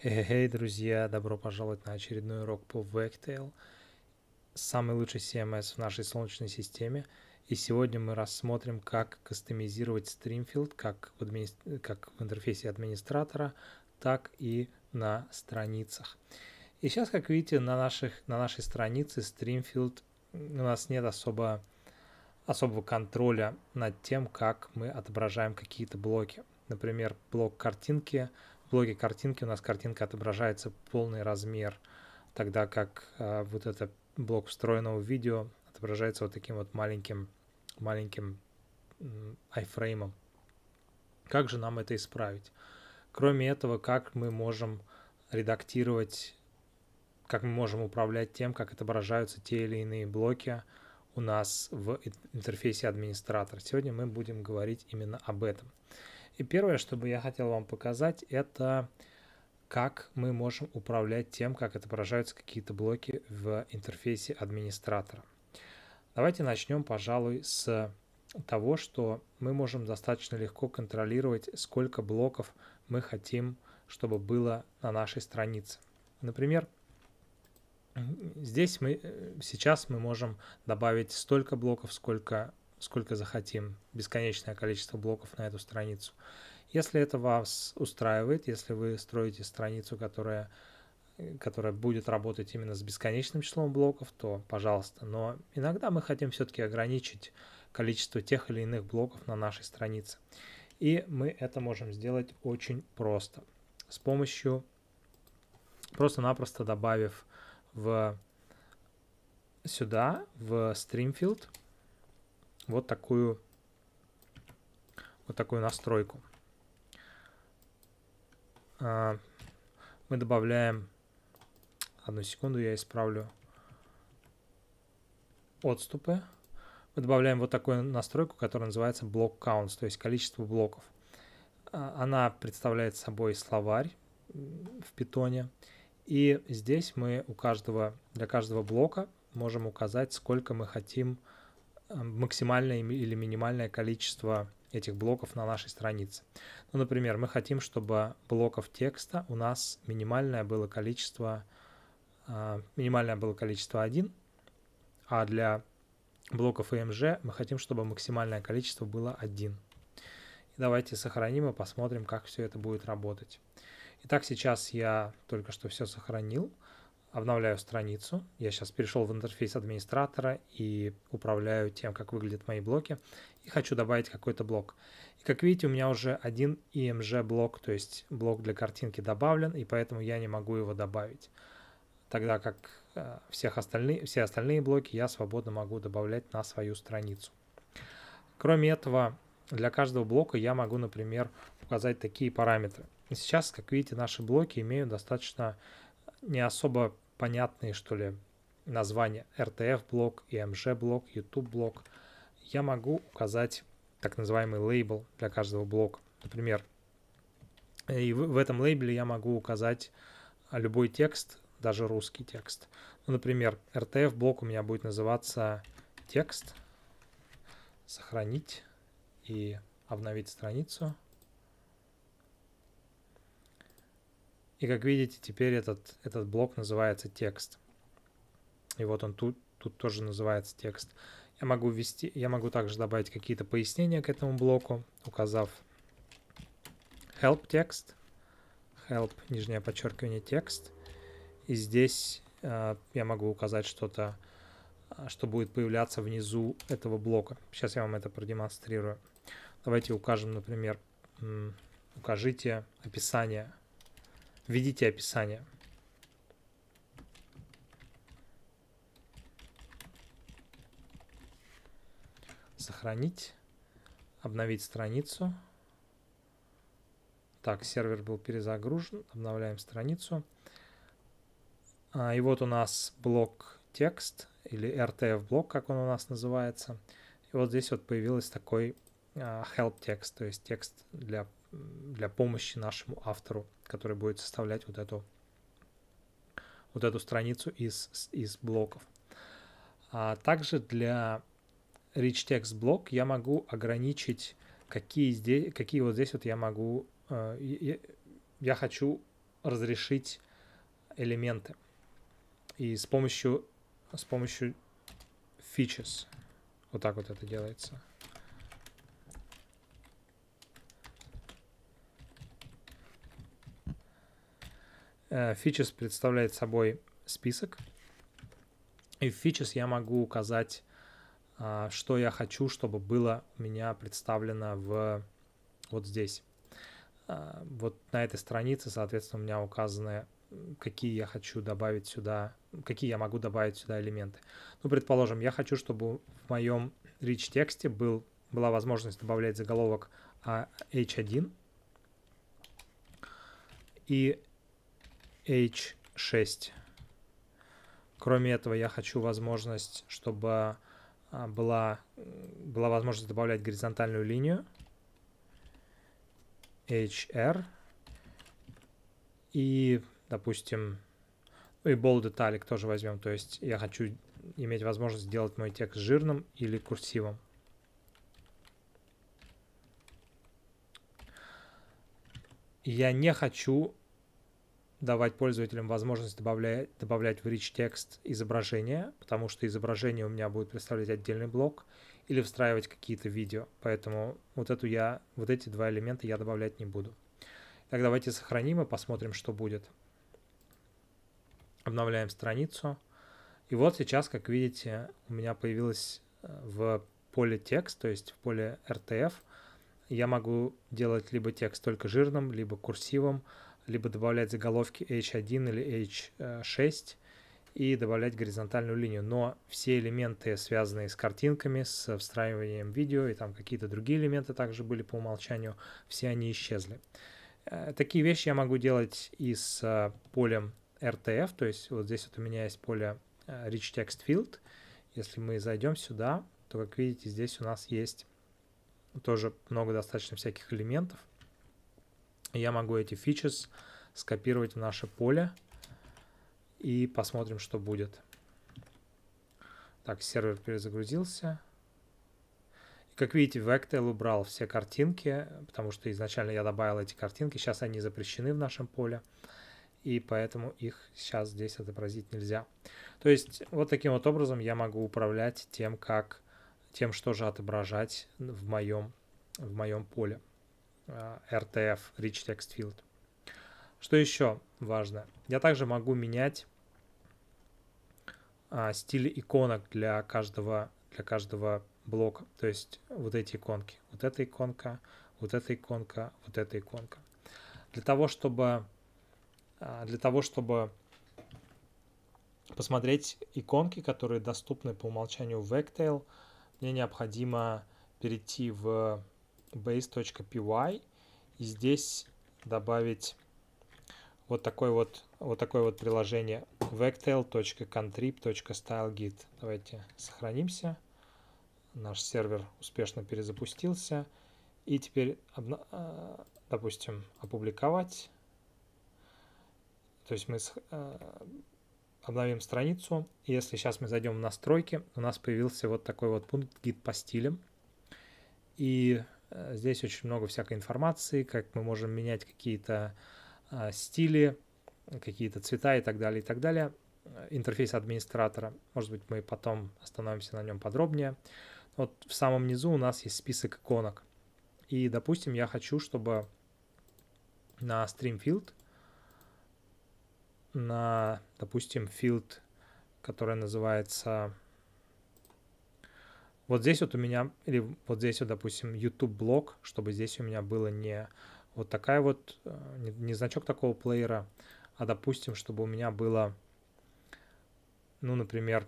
Эй, друзья, добро пожаловать на очередной урок по Wagtail, самый лучший CMS эм в нашей Солнечной системе. И сегодня мы рассмотрим, как кастомизировать Streamfield как в, админи... как в интерфейсе администратора, так и на страницах. И сейчас, как видите, на, наших, на нашей странице Streamfield у нас нет особо, особого контроля над тем, как мы отображаем какие-то блоки. Например, блок картинки блоге картинки у нас картинка отображается полный размер, тогда как э, вот этот блок встроенного видео отображается вот таким вот маленьким, маленьким айфреймом. Как же нам это исправить? Кроме этого, как мы можем редактировать, как мы можем управлять тем, как отображаются те или иные блоки у нас в интерфейсе администратора. Сегодня мы будем говорить именно об этом. И первое, что бы я хотел вам показать, это как мы можем управлять тем, как отображаются какие-то блоки в интерфейсе администратора. Давайте начнем, пожалуй, с того, что мы можем достаточно легко контролировать, сколько блоков мы хотим, чтобы было на нашей странице. Например, здесь мы э, сейчас мы можем добавить столько блоков, сколько сколько захотим, бесконечное количество блоков на эту страницу. Если это вас устраивает, если вы строите страницу, которая, которая будет работать именно с бесконечным числом блоков, то пожалуйста. Но иногда мы хотим все-таки ограничить количество тех или иных блоков на нашей странице. И мы это можем сделать очень просто. С помощью, просто-напросто добавив в сюда, в Streamfield, вот такую, вот такую настройку. А, мы добавляем, одну секунду я исправлю, отступы. Мы добавляем вот такую настройку, которая называется блок counts, то есть количество блоков. А, она представляет собой словарь в питоне. И здесь мы у каждого, для каждого блока можем указать, сколько мы хотим э, максимальное или минимальное количество этих блоков на нашей странице. Ну, например, мы хотим, чтобы блоков текста у нас минимальное было количество, а, минимальное было количество 1, а для блоков EMG мы хотим, чтобы максимальное количество было 1. Давайте сохраним и посмотрим, как все это будет работать. Итак, сейчас я только что все сохранил обновляю страницу. Я сейчас перешел в интерфейс администратора и управляю тем, как выглядят мои блоки. И хочу добавить какой-то блок. И как видите, у меня уже один EMG блок, то есть блок для картинки добавлен, и поэтому я не могу его добавить. Тогда как э, всех остальные, все остальные блоки я свободно могу добавлять на свою страницу. Кроме этого, для каждого блока я могу, например, указать такие параметры. Сейчас, как видите, наши блоки имеют достаточно не особо понятные, что ли, названия RTF-блок, и EMG-блок, эм YouTube-блок, я могу указать так называемый лейбл для каждого блока. Например, и в этом лейбле я могу указать любой текст, даже русский текст. Ну, например, RTF блок у меня будет называться текст, сохранить и обновить страницу. И как видите, теперь этот, этот блок называется текст. И вот он тут, тут тоже называется текст. Я могу, ввести, я могу также добавить какие-то пояснения к этому блоку, указав help текст, help нижнее подчеркивание текст. И здесь э, я могу указать что-то, э, что будет появляться внизу этого блока. Сейчас я вам это продемонстрирую. Давайте укажем, например, укажите описание Введите описание. Сохранить. Обновить страницу. Так, сервер был перезагружен. Обновляем страницу. А, и вот у нас блок текст или RTF блок, как он у нас называется. И вот здесь вот появилась такой а, help текст, то есть текст для для помощи нашему автору, который будет составлять вот эту, вот эту страницу из, из блоков. А также для rich text блок я могу ограничить, какие, здесь, какие вот здесь вот я могу, э, я, я хочу разрешить элементы. И с помощью, с помощью features вот так вот это делается. Э, фичес представляет собой список. И в фичес я могу указать, э, что я хочу, чтобы было у меня представлено в вот здесь. Э, вот на этой странице, соответственно, у меня указаны, какие я хочу добавить сюда, какие я могу добавить сюда элементы. Ну, предположим, я хочу, чтобы в моем rich тексте был, была возможность добавлять заголовок а H1. И H6. Кроме этого, я хочу возможность, чтобы а, была, была возможность добавлять горизонтальную линию. HR. И, допустим, и bold italic тоже возьмем. То есть я хочу иметь возможность сделать мой текст жирным или курсивом. Я не хочу давать пользователям возможность добавлять, добавлять в rich текст изображение, потому что изображение у меня будет представлять отдельный блок, или встраивать какие-то видео. Поэтому вот, эту я, вот эти два элемента я добавлять не буду. Так, давайте сохраним и посмотрим, что будет. Обновляем страницу. И вот сейчас, как видите, у меня появилось э, в поле текст, то есть в поле RTF, я могу делать либо текст только жирным, либо курсивом, либо добавлять заголовки H1 или H6 и добавлять горизонтальную линию. Но все элементы, связанные с картинками, с встраиванием видео и там какие-то другие элементы также были по умолчанию, все они исчезли. Э, такие вещи я могу делать и с э, полем RTF, то есть вот здесь вот у меня есть поле э, Rich Text Field. Если мы зайдем сюда, то, как видите, здесь у нас есть тоже много достаточно всяких элементов. Я могу эти features скопировать в наше поле и посмотрим, что будет. Так, сервер перезагрузился. И, как видите, Vectel убрал все картинки, потому что изначально я добавил эти картинки. Сейчас они запрещены в нашем поле, и поэтому их сейчас здесь отобразить нельзя. То есть вот таким вот образом я могу управлять тем, как, тем что же отображать в моем, в моем поле. RTF, э, Rich Text Field. Что еще важно? Я также могу менять а, стиль иконок для каждого, для каждого блока. То есть вот эти иконки. Вот эта иконка, вот эта иконка, вот эта иконка. Для того, чтобы, а, для того, чтобы посмотреть иконки, которые доступны по умолчанию в Vectail, мне необходимо перейти в base.py и здесь добавить вот такое вот вот такое вот приложение vectel.contrib.stylegit. Давайте сохранимся. Наш сервер успешно перезапустился. И теперь, э, допустим, опубликовать. То есть мы э, обновим страницу. И если сейчас мы зайдем в настройки, у нас появился вот такой вот пункт гид по стилям. И Э, здесь очень много всякой информации, как мы можем менять какие-то а, стили, какие-то цвета и так далее, и так далее. Э, интерфейс администратора. Может быть, мы потом остановимся на нем подробнее. Вот в самом низу у нас есть список иконок. И, допустим, я хочу, чтобы на StreamField, на, допустим, field, который называется вот здесь вот у меня, или вот здесь вот, допустим, YouTube-блок, чтобы здесь у меня было не вот такая вот, э, не, не значок такого плеера, а, допустим, чтобы у меня было, ну, например,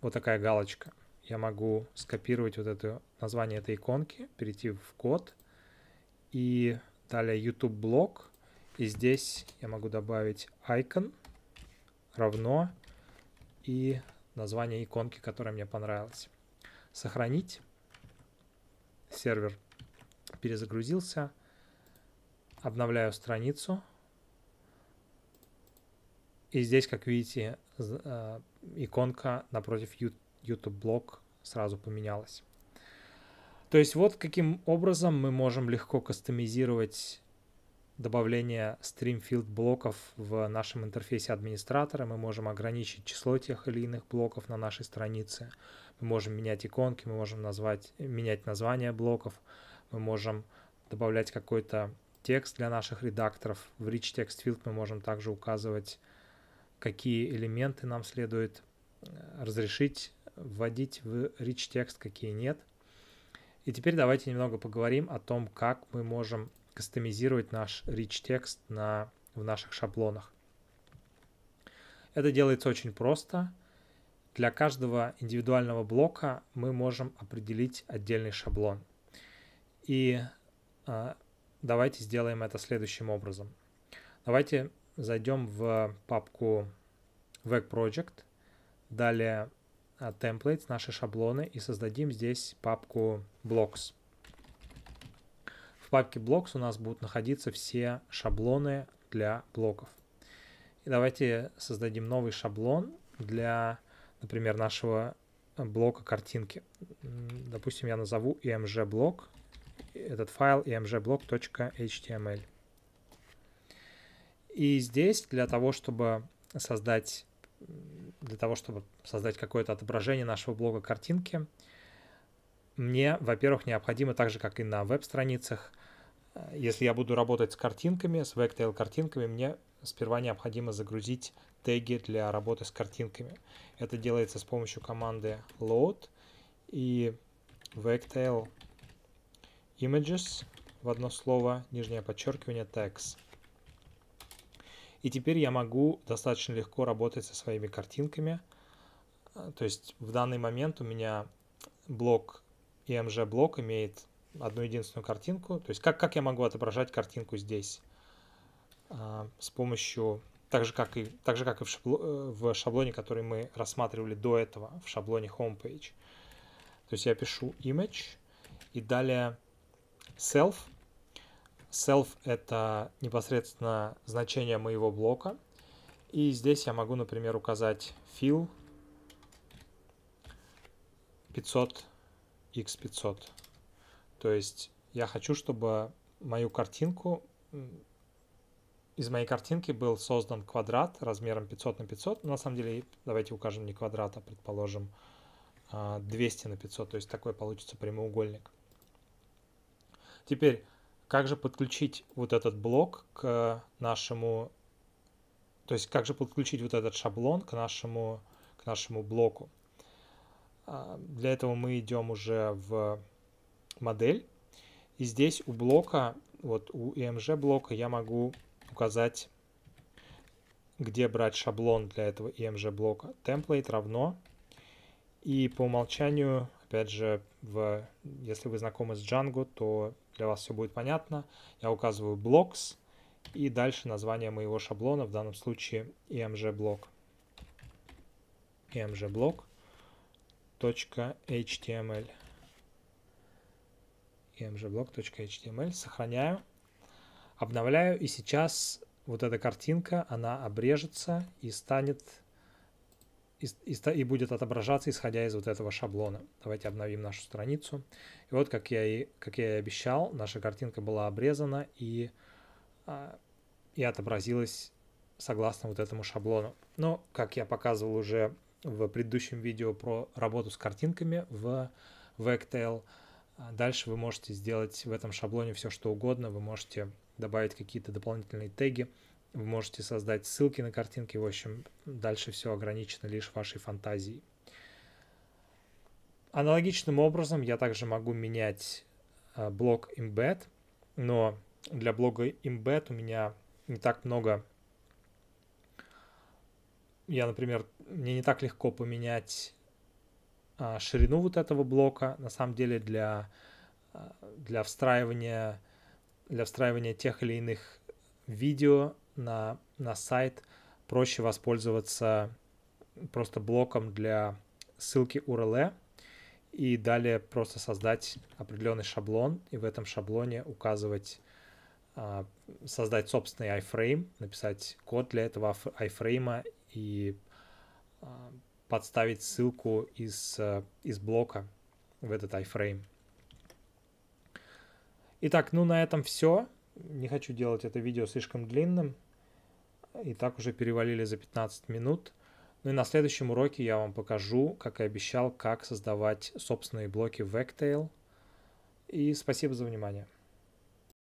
вот такая галочка. Я могу скопировать вот это название этой иконки, перейти в код, и далее YouTube-блок, и здесь я могу добавить icon равно и название иконки, которая мне понравилась сохранить. Сервер перезагрузился. Обновляю страницу. И здесь, как видите, э, иконка напротив YouTube блок сразу поменялась. То есть вот каким образом мы можем легко кастомизировать добавление StreamField блоков в нашем интерфейсе администратора. Мы можем ограничить число тех или иных блоков на нашей странице. Мы можем менять иконки, мы можем назвать, менять название блоков, мы можем добавлять какой-то текст для наших редакторов. В Rich Text Field мы можем также указывать, какие элементы нам следует э, разрешить вводить в Rich Text, какие нет. И теперь давайте немного поговорим о том, как мы можем кастомизировать наш rich текст на, в наших шаблонах. Это делается очень просто. Для каждого индивидуального блока мы можем определить отдельный шаблон. И э, давайте сделаем это следующим образом. Давайте зайдем в папку web Project, далее Templates, наши шаблоны, и создадим здесь папку Blocks папке Blocks у нас будут находиться все шаблоны для блоков. И давайте создадим новый шаблон для, например, нашего э, блока картинки. Допустим, я назову emg-блок, этот файл emg-блок.html. Эм И здесь для того, чтобы создать для того, чтобы создать какое-то отображение нашего блока картинки, мне, во-первых, необходимо так же, как и на веб-страницах, э, если я буду работать с картинками, с Vectail картинками, мне сперва необходимо загрузить теги для работы с картинками. Это делается с помощью команды load и Vectail images в одно слово, нижнее подчеркивание tags. И теперь я могу достаточно легко работать со своими картинками. Э, то есть в данный момент у меня блок и блок имеет одну единственную картинку. То есть как, как я могу отображать картинку здесь? А, с помощью, так же как и, так же, как и в, шабло, э, в шаблоне, который мы рассматривали до этого, в шаблоне homepage. То есть я пишу image и далее self. Self — это непосредственно значение моего блока. И здесь я могу, например, указать fill 500 X500. То есть я хочу, чтобы мою картинку, из моей картинки был создан квадрат размером 500 на 500. Но ну, на самом деле, давайте укажем не квадрат, а предположим 200 а, на 500. То есть такой получится прямоугольник. Теперь, как же подключить вот этот блок к нашему... То есть как же подключить вот этот шаблон к нашему, к нашему блоку? А, для этого мы идем уже в модель. И здесь у блока, вот у EMG блока я могу указать, где брать шаблон для этого EMG блока. Template равно. И по умолчанию, опять же, в, если вы знакомы с Django, то для вас все будет понятно. Я указываю blocks и дальше название моего шаблона, в данном случае EMG блок. EMG блок. .html mgblog.html, сохраняю, обновляю, и сейчас вот эта картинка, она обрежется и станет, и, и, и будет отображаться, исходя из вот этого шаблона. Давайте обновим нашу страницу. И вот, как я и, как я и обещал, наша картинка была обрезана и, а, и отобразилась согласно вот этому шаблону. Но, как я показывал уже в предыдущем видео про работу с картинками в Vectel. А дальше вы можете сделать в этом шаблоне все, что угодно. Вы можете добавить какие-то дополнительные теги, вы можете создать ссылки на картинки. В общем, дальше все ограничено лишь вашей фантазией. Аналогичным образом я также могу менять а, блок embed, но для блога embed у меня не так много я, например, мне не так легко поменять а, ширину вот этого блока. На самом деле для, а, для встраивания для встраивания тех или иных видео на, на сайт проще воспользоваться просто блоком для ссылки URL и далее просто создать определенный шаблон и в этом шаблоне указывать а, создать собственный iframe, написать код для этого iframe и а, подставить ссылку из, э, из блока в этот iframe. Итак, ну на этом все. Не хочу делать это видео слишком длинным. И так уже перевалили за 15 минут. Ну и на следующем уроке я вам покажу, как и обещал, как создавать собственные блоки в Vectail. И спасибо за внимание.